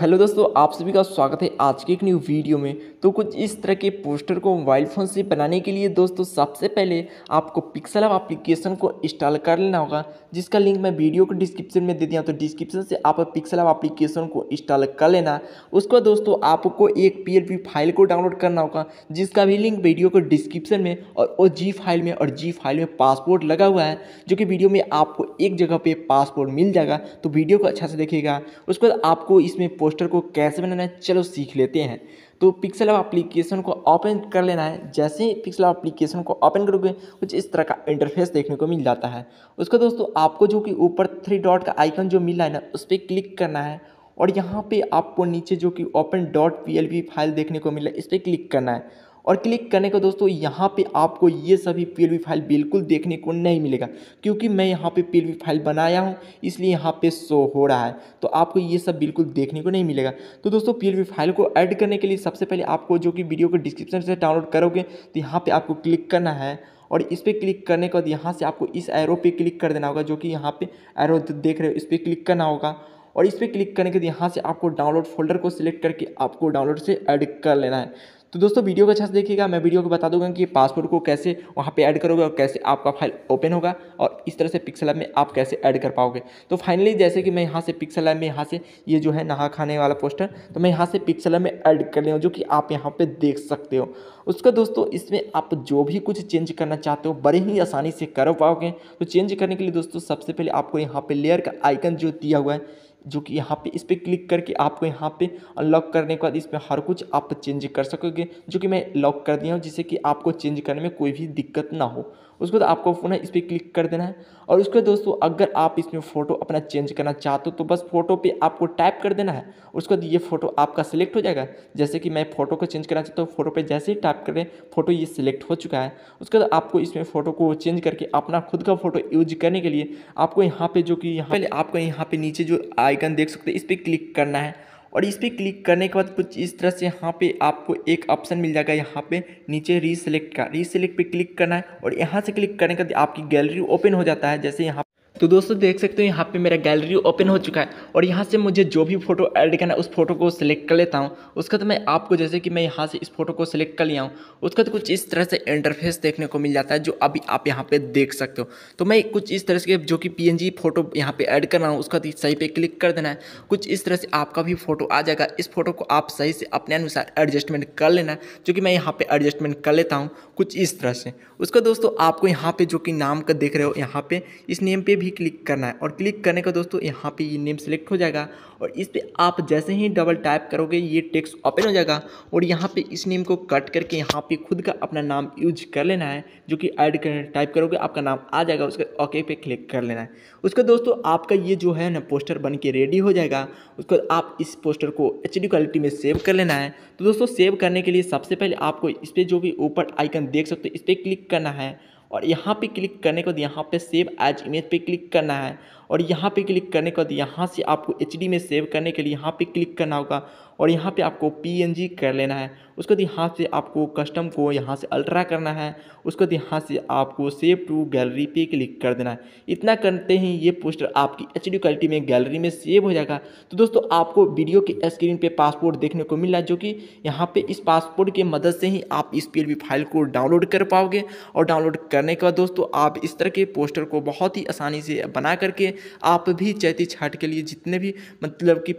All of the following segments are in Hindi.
हेलो दोस्तों आप सभी का स्वागत है आज के एक न्यू वीडियो में तो कुछ इस तरह के पोस्टर को मोबाइल फ़ोन से बनाने के लिए दोस्तों सबसे पहले आपको पिक्सल अब एप्लीकेशन को इंस्टॉल कर लेना होगा जिसका लिंक मैं वीडियो को डिस्क्रिप्शन में दे दिया तो डिस्क्रिप्शन से आप पिक्सल अब एप्लीकेशन को इंस्टॉल कर लेना उसके बाद दोस्तों आपको एक पी फाइल को डाउनलोड करना होगा जिसका भी लिंक वीडियो को डिस्क्रिप्शन में और जी फाइल में और जी फाइल में पासपोर्ट लगा हुआ है जो कि वीडियो में आपको एक जगह पर पासपोर्ट मिल जाएगा तो वीडियो को अच्छा से देखेगा उसके बाद आपको इसमें पोस्टर को कैसे बनाना है चलो सीख लेते हैं तो पिक्सल एप्लीकेशन को ओपन कर लेना है जैसे ही पिक्सल एप्लीकेशन को ओपन करोगे कुछ इस तरह का इंटरफेस देखने को मिल जाता है उसका दोस्तों आपको जो कि ऊपर थ्री डॉट का आइकन जो मिला है ना उस पर क्लिक करना है और यहाँ पे आपको नीचे जो कि ओपन डॉट पी फाइल देखने को मिला है इस पर क्लिक करना है और क्लिक करने का दोस्तों यहाँ पे आपको ये सभी पी फाइल बिल्कुल देखने को नहीं मिलेगा क्योंकि मैं यहाँ पे पी फाइल बनाया हूँ इसलिए यहाँ पे शो हो रहा है तो आपको ये सब बिल्कुल देखने को नहीं मिलेगा तो दोस्तों पी फाइल को ऐड करने के लिए सबसे पहले आपको जो कि वीडियो को डिस्क्रिप्शन से डाउनलोड करोगे तो यहाँ पर आपको क्लिक करना है और इस पर क्लिक करने के बाद यहाँ से आपको इस एरो पे क्लिक कर देना होगा जो कि यहाँ पे एरो देख रहे हो इस पर क्लिक करना होगा और इस पर क्लिक करने के बाद यहाँ से आपको डाउनलोड फोल्डर को सिलेक्ट करके आपको डाउनलोड से ऐड कर लेना है तो दोस्तों वीडियो को अच्छा से देखिएगा मैं वीडियो को बता दूंगा कि पासवर्ड को कैसे वहाँ पे ऐड करोगे और कैसे आपका फाइल ओपन होगा और इस तरह से पिक्सल ऐप में आप कैसे ऐड कर पाओगे तो फाइनली जैसे कि मैं यहाँ से पिक्सल ऐप में यहाँ से ये जो है नहा खाने वाला पोस्टर तो मैं यहाँ से पिक्सल ऐप में ऐड कर लिया जो कि आप यहाँ पर देख सकते हो उसका दोस्तों इसमें आप जो भी कुछ चेंज करना चाहते हो बड़े ही आसानी से कर पाओगे तो चेंज करने के लिए दोस्तों सबसे पहले आपको यहाँ पर लेयर का आइकन जो दिया हुआ है जो कि यहाँ पे इस पर क्लिक करके आपको यहाँ पे अनलॉक करने के बाद इसमें हर कुछ आप चेंज कर सकोगे जो कि मैं लॉक कर दिया हूँ जिससे कि आपको चेंज करने में कोई भी दिक्कत ना हो उसके बाद आपको फोन है इस पर क्लिक कर देना है और उसके बाद दोस्तों अगर आप इसमें फ़ोटो अपना चेंज करना चाहते हो तो बस फोटो पे आपको टाइप कर देना है उसके बाद ये फ़ोटो आपका सिलेक्ट हो जाएगा जैसे कि मैं फ़ोटो को चेंज करना चाहता हूँ फोटो पे जैसे ही टाइप करें फोटो ये सिलेक्ट हो चुका है उसके बाद आपको इसमें फ़ोटो को चेंज करके अपना खुद का फ़ोटो यूज करने के लिए आपको यहाँ पर जो कि यहाँ पहले आपको यहाँ पर नीचे जो आई आइकन देख सकते हैं इस पर क्लिक करना है और इस पर क्लिक करने के बाद कुछ इस तरह से यहाँ पे आपको एक ऑप्शन मिल जाएगा यहाँ पे नीचे रीसेलेक्ट का रीसेलेक्ट पे क्लिक करना है और यहाँ से क्लिक करने के बाद आपकी गैलरी ओपन हो जाता है जैसे यहाँ तो दोस्तों देख सकते हो यहाँ पे मेरा गैलरी ओपन हो चुका है और यहाँ से मुझे जो भी फोटो ऐड करना है उस फोटो को सिलेक्ट कर लेता हूँ उसका तो मैं आपको जैसे कि मैं यहाँ से इस फोटो को सिलेक्ट कर लिया हूँ उसका तो कुछ इस तरह से इंटरफेस देखने को मिल जाता है जो अभी आप यहाँ पे देख सकते हो तो मैं कुछ इस तरह से जो कि पी फोटो यहाँ पर ऐड कर रहा हूँ उसका तो सही पर क्लिक कर देना है कुछ इस तरह से आपका भी फोटो आ जाएगा इस फोटो को आप सही से अपने अनुसार एडजस्टमेंट कर लेना है जो कि मैं यहाँ पर एडजस्टमेंट कर लेता हूँ कुछ इस तरह से उसका दोस्तों आपको यहाँ पर जो कि नाम का देख रहे हो यहाँ पर इस नेम पर भी भी क्लिक करना है और क्लिक करने का दोस्तों यहाँ पे ये नेम सेलेक्ट हो जाएगा और इस पर आप जैसे ही डबल टाइप करोगे ये टेक्स्ट ओपन हो जाएगा और यहाँ पे इस नेम को कट करके यहाँ पे खुद का अपना नाम यूज कर लेना है जो कि ऐड कर टाइप करोगे आपका नाम आ जाएगा उसके ओके पे क्लिक कर लेना है उसके दोस्तों आपका ये जो है ना पोस्टर बन के रेडी हो जाएगा उसको आप इस पोस्टर को एच क्वालिटी में सेव कर लेना है तो दोस्तों सेव करने के लिए सबसे पहले आपको इस पर जो भी ऊपर आइकन देख सकते हो इस पर क्लिक करना है और यहाँ पे क्लिक करने के बाद यहाँ पे सेव एज इमेज पे क्लिक करना है और यहाँ पे क्लिक करने के बाद यहाँ से आपको एच में सेव करने के लिए यहाँ पे क्लिक करना होगा और यहाँ पे आपको पी कर लेना है उसके बाद यहाँ से आपको कस्टम को यहाँ से अल्ट्रा करना है उसके बाद यहाँ से आपको सेव टू गैलरी पे क्लिक कर देना है इतना करते ही ये पोस्टर आपकी एच क्वालिटी में गैलरी में सेव हो जाएगा तो दोस्तों आपको वीडियो के स्क्रीन पे पासपोर्ट देखने को मिल रहा है जो कि यहाँ पे इस पासपोर्ट की मदद से ही आप इस पी फाइल को डाउनलोड कर पाओगे और डाउनलोड करने के बाद दोस्तों आप इस तरह के पोस्टर को बहुत ही आसानी से बना करके आप भी चैती छठ के लिए जितने भी मतलब कि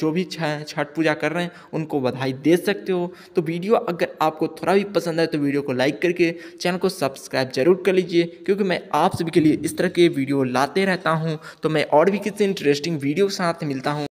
जो भी छठ पूजा कर रहे हैं उनको बधाई दे सकते हो तो वीडियो अगर आपको थोड़ा भी पसंद आए तो वीडियो को लाइक करके चैनल को सब्सक्राइब जरूर कर लीजिए क्योंकि मैं आप सभी के लिए इस तरह के वीडियो लाते रहता हूँ तो मैं और भी किसी इंटरेस्टिंग वीडियो के साथ मिलता हूँ